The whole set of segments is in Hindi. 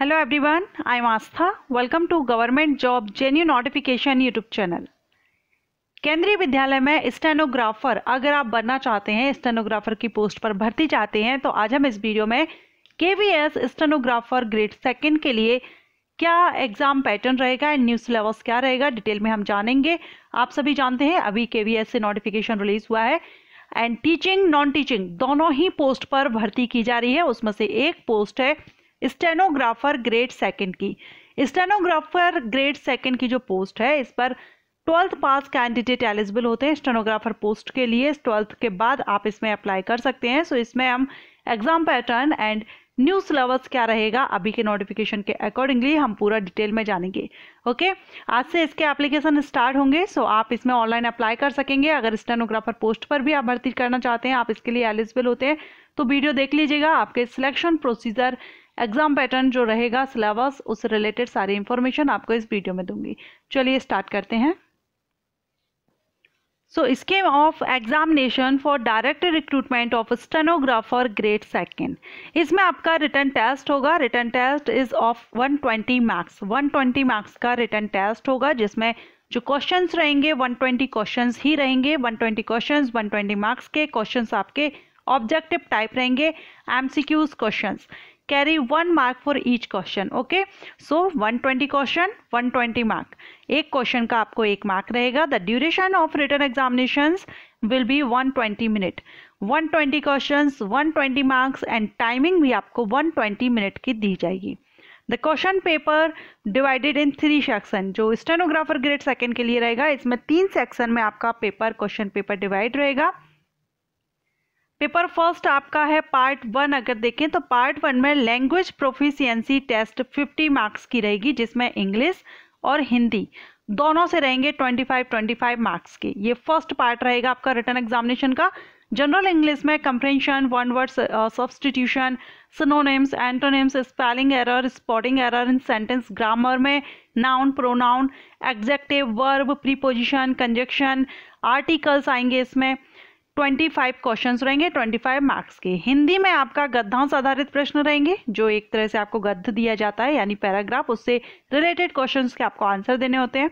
Hello everyone I am Astha welcome to government job genuine notification YouTube channel Kendriya Vidyalaya में स्टेनोग्राफर अगर आप बनना चाहते हैं स्टेनोग्राफर की पोस्ट पर भर्ती चाहते हैं तो आज हम इस वीडियो में K V S stenographer grade second के लिए क्या एग्ज़ाम पैटर्न रहेगा एंड न्यू सिलेबस क्या रहेगा डिटेल में हम जानेंगे आप सभी जानते हैं अभी के वी एस से नोटिफिकेशन रिलीज़ हुआ है एंड टीचिंग नॉन टीचिंग दोनों ही पोस्ट पर भर्ती की जा रही है उसमें से एक पोस्ट है स्टेनोग्राफर ग्रेड सेकंड की स्टेनोग्राफर ग्रेड सेकंड की जो पोस्ट है इस पर ट्वेल्थ पास कैंडिडेट एलिजिबल होते हैं स्टेनोग्राफर पोस्ट के लिए ट्वेल्थ के बाद आप इसमें अप्लाई कर सकते हैं सो इसमें हम exam pattern and new syllabus क्या रहेगा अभी के नोटिफिकेशन के अकॉर्डिंगली हम पूरा डिटेल में जानेंगे ओके आज से इसके एप्लीकेशन स्टार्ट होंगे सो आप इसमें ऑनलाइन अप्लाई कर सकेंगे अगर स्टेनोग्राफर पोस्ट पर भी आप भर्ती करना चाहते हैं आप इसके लिए एलिजिबल होते हैं तो वीडियो देख लीजिएगा आपके सिलेक्शन प्रोसीजर एग्जाम पैटर्न जो रहेगा सिलेबस उससे रिलेटेड सारी इंफॉर्मेशन आपको इस वीडियो में दूंगी चलिए स्टार्ट करते हैं so scheme of examination for direct recruitment of stenographer grade second इसमें आपका रिटर्न टेस्ट होगा written test is of 120 marks 120 marks का रिटर्न टेस्ट होगा जिसमें जो क्वेश्चंस रहेंगे 120 क्वेश्चंस ही रहेंगे 120 क्वेश्चंस 120 मार्क्स के क्वेश्चंस आपके ऑब्जेक्टिव टाइप रहेंगे M MCQs questions mark for each question okay so one twenty 120 one twenty mark एक क्वेश्चन का आपको एक मार्क रहेगा the duration of written examination will be 120 minute one twenty question one twenty marks and timing भी आपको 120 मिनट की दी जाएगी the question paper divided in three section जो स्टेनोग्राफर ग्रेड सेकेंड के लिए रहेगा इसमें तीन सेक्शन में आपका पेपर क्वेश्चन पेपर डिवाइड रहेगा पेपर फर्स्ट आपका है पार्ट वन अगर देखें तो पार्ट वन में लैंग्वेज प्रोफिशियंसी टेस्ट 50 मार्क्स की रहेगी जिसमें इंग्लिश और हिंदी दोनों से रहेंगे 25 25 मार्क्स के ये फर्स्ट पार्ट रहेगा आपका रिटर्न एग्जामिनेशन का जनरल इंग्लिश में comprehension one word substitution synonyms antonyms spelling error spotting error in sentence grammar में noun pronoun adjective verb preposition conjunction articles आएंगे इसमें ट्वेंटी फाइव क्वेश्चन रहेंगे ट्वेंटी फाइव मार्क्स के हिंदी में आपका गद्दांश आधारित प्रश्न रहेंगे जो एक तरह से आपको गद्ध दिया जाता है यानी पैराग्राफ उससे रिलेटेड क्वेश्चन के आपको आंसर देने होते हैं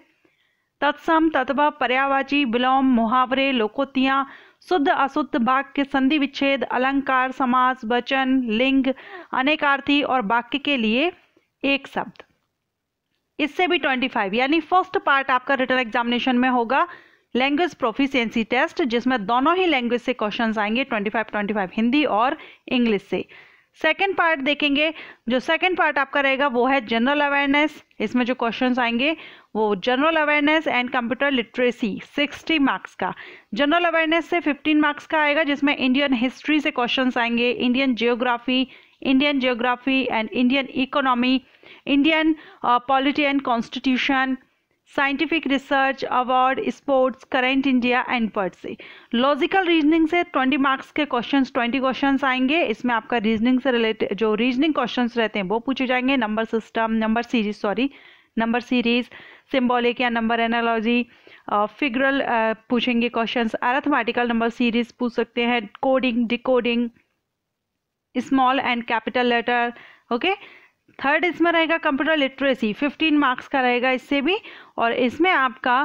तत्सम तत्वा पर्यावाची विलोम मुहावरे लोकोतिया शुद्ध अशुद्ध वाक्य के संधि विच्छेद अलंकार समास वचन लिंग अनेकार्थी और वाक्य के लिए एक शब्द इससे भी ट्वेंटी फाइव यानी फर्स्ट पार्ट आपका रिटर्न एग्जामिनेशन में होगा लैंग्वेज प्रोफिशियंसी टेस्ट जिसमें दोनों ही लैंग्वेज से क्वेश्चन आएंगे 25 25 हिंदी और इंग्लिश से सेकेंड पार्ट देखेंगे जो सेकेंड पार्ट आपका रहेगा वो है जनरल अवेयरनेस इसमें जो क्वेश्चंस आएंगे वो general awareness and computer literacy 60 marks का जनरल अवेयरनेस से 15 मार्क्स का आएगा जिसमें इंडियन हिस्ट्री से क्वेश्चंस आएंगे Indian geography Indian geography and Indian economy Indian polity and constitution scientific research award sports current India and पर्ट से लॉजिकल रीजनिंग से 20 मार्क्स के क्वेश्चंस 20 क्वेश्चंस आएंगे इसमें आपका रीजनिंग से रिलेटेड जो रीजनिंग क्वेश्चंस रहते हैं वो पूछे जाएंगे number system number series sorry number series symbolic या नंबर एनालॉजी फिगरल पूछेंगे क्वेश्चन अरेथमेटिकल नंबर सीरीज पूछ सकते हैं coding decoding small and capital letter okay okay? Third इसमें रहेगा कंप्यूटर लिटरेसी 15 मार्क्स का रहेगा इससे भी और इसमें आपका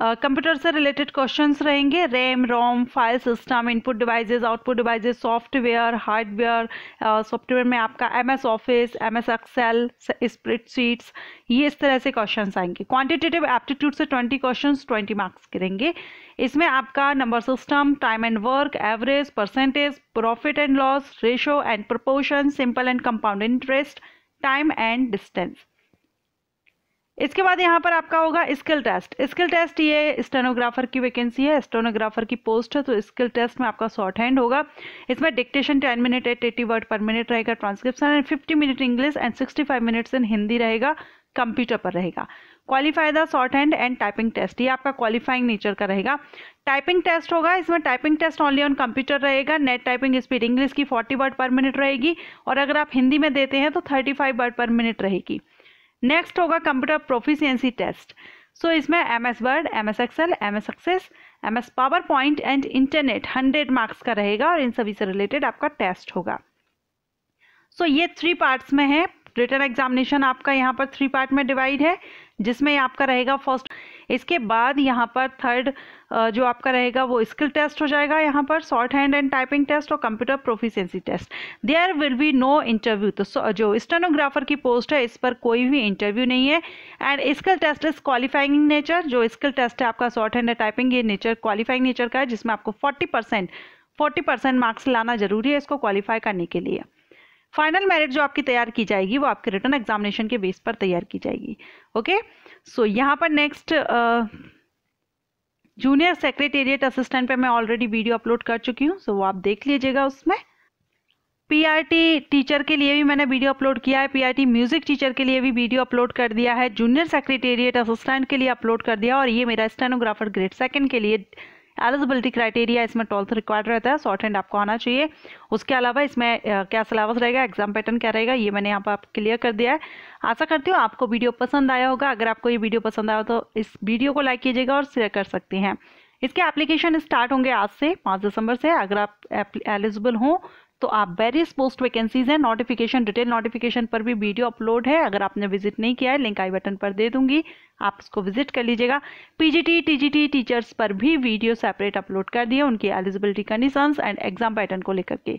कंप्यूटर से रिलेटेड क्वेश्चंस रहेंगे RAM ROM file system input devices output devices software hardware software में आपका MS office MS excel spreadsheets ये इस तरह से क्वेश्चंस आएंगे क्वांटिटेटिव एप्टीट्यूड से 20 क्वेश्चंस 20 मार्क्स के रहेंगे इसमें आपका number system time and work average percentage profit and loss ratio and proportion simple and compound interest time and distance इसके बाद यहाँ पर आपका होगा स्किल टेस्ट स्किल टेस्ट ये स्टेनोग्राफर की वैकेंसी है स्टेनोग्राफर की पोस्ट है तो स्किल टेस्ट में आपका शॉर्ट हैंड होगा इसमें dictation ten minute at eighty word per minute रहेगा transcription and fifty minute English and sixty five minutes in Hindi रहेगा कंप्यूटर पर रहेगा qualify the short hand and typing test ये आपका क्वालिफाइंग नेचर का रहेगा टाइपिंग टेस्ट होगा इसमें typing test only on computer रहेगा नेट टाइपिंग स्पीड इंग्लिश की फोर्टी वर्ड पर मिनट रहेगी और अगर आप हिंदी में देते हैं तो thirty five word per minute रहेगी नेक्स्ट होगा कंप्यूटर प्रोफिशियंसी टेस्ट सो इसमें M S word M S excel M S access M S power point and internet hundred marks का रहेगा और इन सभी से रिलेटेड आपका टेस्ट होगा सो so, ये थ्री पार्ट्स में है रिटर्न एग्जामिनेशन आपका यहाँ पर थ्री पार्ट में डिवाइड है जिसमें आपका रहेगा फर्स्ट इसके बाद यहाँ पर थर्ड जो आपका रहेगा वो स्किल टेस्ट हो जाएगा यहाँ पर short hand and typing test और computer proficiency test there will be no interview तो जो स्टेनोग्राफर की पोस्ट है इस पर कोई भी इंटरव्यू नहीं है and skill test is qualifying nature जो स्किल टेस्ट है आपका शॉर्ट हैंड एंड टाइपिंग ये नेचर क्वालिफाइंग नेचर का है जिसमें आपको forty percent forty percent marks लाना जरूरी है इसको क्वालिफाई करने के लिए फाइनल मेरिट जो आपकी तैयार की जाएगी वो आपके रिटर्न एग्जामिनेशन के बेस पर तैयार की जाएगी ओके सो so, यहाँ पर नेक्स्ट जूनियर सेक्रेटेरिएट असिस्टेंट पे मैं ऑलरेडी वीडियो अपलोड कर चुकी हूँ सो so वो आप देख लीजिएगा उसमें पीआरटी टीचर के लिए भी मैंने वीडियो अपलोड किया है पीआरटी म्यूजिक टीचर के लिए भी वीडियो अपलोड कर दिया है जूनियर सेक्रेटेरिएट असिस्टेंट के लिए अपलोड कर दिया और ये मेरा स्टेनोग्राफर ग्रेड सेकंड के लिए एलिजिबिलिटी क्राइटेरिया इसमें ट्वेल्थ रिक्वायर्ड रहता है शॉर्ट हैंड आपको आना चाहिए उसके अलावा इसमें क्या सिलेबस रहेगा एग्जाम पैटर्न क्या रहेगा ये मैंने यहाँ पर आप क्लियर कर दिया है आशा करती हूँ आपको वीडियो पसंद आया होगा अगर आपको ये वीडियो पसंद आया तो इस वीडियो को लाइक कीजिएगा और शेयर कर सकते हैं इसके एप्लीकेशन स्टार्ट होंगे आज से पाँच दिसंबर से अगर आप एलिजिबल हों तो आप वेरियस पोस्ट वैकेंसीज हैं नोटिफिकेशन डिटेल नोटिफिकेशन पर भी वीडियो अपलोड है अगर आपने विजिट नहीं किया है लिंक आई बटन पर दे दूंगी आप उसको विजिट कर लीजिएगा पीजीटी टीजीटी टीचर्स पर भी वीडियो सेपरेट अपलोड कर दिए उनकी eligibility condition and exam pattern को लेकर के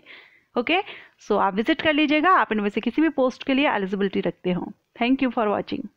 ओके सो आप विजिट कर लीजिएगा आप इनमें से किसी भी पोस्ट के लिए एलिजिबिलिटी रखते हो थैंक यू फॉर वॉचिंग